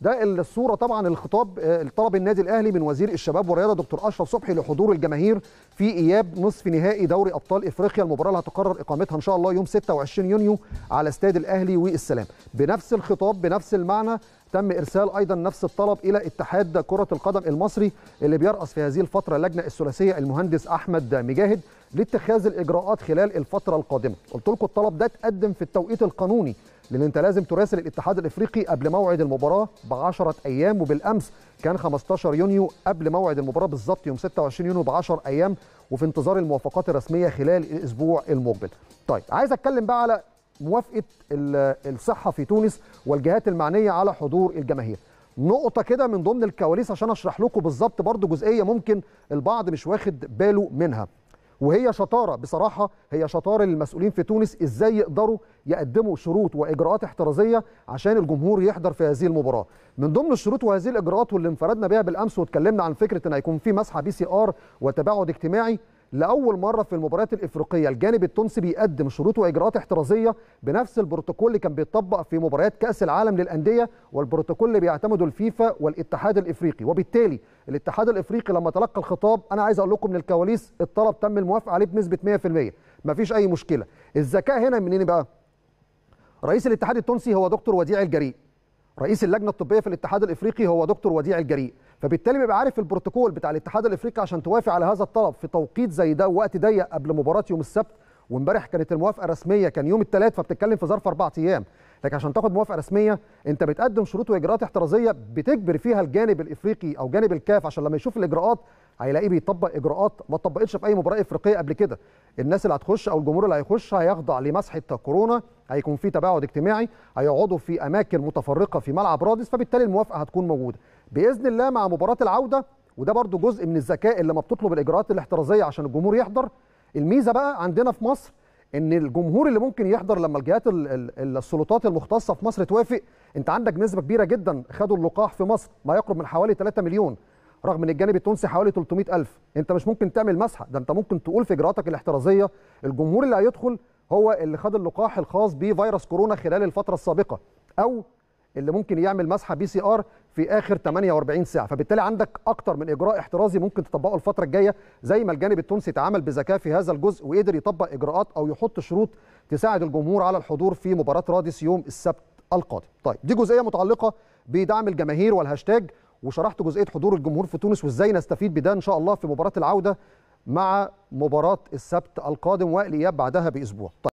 ده الصوره طبعا الخطاب آه، طلب النادي الاهلي من وزير الشباب والرياضه دكتور اشرف صبحي لحضور الجماهير في اياب نصف نهائي دوري ابطال افريقيا المباراه اللي هتقرر اقامتها ان شاء الله يوم 26 يونيو على استاد الاهلي والسلام بنفس الخطاب بنفس المعنى تم ارسال ايضا نفس الطلب الى اتحاد كره القدم المصري اللي بيرأس في هذه الفتره اللجنه الثلاثيه المهندس احمد مجاهد لاتخاذ الاجراءات خلال الفتره القادمه قلت لكم الطلب ده اتقدم في التوقيت القانوني لان انت لازم تراسل الاتحاد الافريقي قبل موعد المباراه ب 10 ايام وبالامس كان 15 يونيو قبل موعد المباراه بالظبط يوم 26 يونيو ب 10 ايام وفي انتظار الموافقات الرسميه خلال الاسبوع المقبل. طيب عايز اتكلم بقى على موافقه الصحه في تونس والجهات المعنيه على حضور الجماهير. نقطة كده من ضمن الكواليس عشان أشرح لكم بالظبط برضو جزئية ممكن البعض مش واخد باله منها وهي شطاره بصراحه هي شطاره للمسؤولين في تونس ازاي يقدروا يقدموا شروط واجراءات احترازيه عشان الجمهور يحضر في هذه المباراه من ضمن الشروط وهذه الاجراءات واللي انفردنا بها بالامس واتكلمنا عن فكره ان هيكون في مسحه بي سي ار وتباعد اجتماعي لاول مره في المباريات الافريقيه الجانب التونسي بيقدم شروط واجراءات احترازيه بنفس البروتوكول اللي كان بيطبق في مباريات كاس العالم للانديه والبروتوكول اللي بيعتمده الفيفا والاتحاد الافريقي وبالتالي الاتحاد الافريقي لما تلقى الخطاب انا عايز اقول لكم من الكواليس الطلب تم الموافقه عليه بنسبه 100% مفيش اي مشكله الذكاء هنا منين بقى رئيس الاتحاد التونسي هو دكتور وديع الجريء رئيس اللجنه الطبيه في الاتحاد الافريقي هو دكتور وديع الجريء فبالتالي بيبقى عارف البروتوكول بتاع الاتحاد الافريقي عشان توافق على هذا الطلب في توقيت زي ده ووقت ضيق قبل مباراه يوم السبت وامبارح كانت الموافقه الرسميه كان يوم الثلاث فبتتكلم في ظرف اربع ايام لكن عشان تاخد موافقه رسميه انت بتقدم شروط واجراءات احترازيه بتجبر فيها الجانب الافريقي او جانب الكاف عشان لما يشوف الاجراءات هيلاقيه بيطبق اجراءات ما طبقتش في اي مباراه افريقيه قبل كده الناس اللي هتخش او الجمهور اللي هيخش هيخضع لمسحه كورونا هيكون في تباعد اجتماعي هيقعدوا في اماكن متفرقه في ملعب رادس فبالتالي الموافقه هتكون موجوده باذن الله مع مباراه العوده وده برضو جزء من الذكاء اللي ما بتطلب الاجراءات الاحترازيه عشان الجمهور يحضر الميزه بقى عندنا في مصر ان الجمهور اللي ممكن يحضر لما الجهات السلطات المختصه في مصر توافق انت عندك نسبه كبيره جدا خدوا اللقاح في مصر ما يقرب من حوالي 3 مليون رغم ان الجانب التونسي حوالي 300000 انت مش ممكن تعمل مسحه ده انت ممكن تقول في اجراءاتك الاحترازيه الجمهور اللي هيدخل هو اللي خد اللقاح الخاص بفيروس كورونا خلال الفتره السابقه او اللي ممكن يعمل مسحه بي سي ار في اخر 48 ساعه فبالتالي عندك اكتر من اجراء احترازي ممكن تطبقه الفتره الجايه زي ما الجانب التونسي تعامل بذكاء في هذا الجزء وقدر يطبق اجراءات او يحط شروط تساعد الجمهور على الحضور في مباراه رادس يوم السبت القادم طيب دي جزئيه متعلقه بدعم الجماهير والهاشتاج وشرحت جزئيه حضور الجمهور في تونس وازاي نستفيد بده ان شاء الله في مباراه العوده مع مباراه السبت القادم والاياب بعدها باسبوع طيب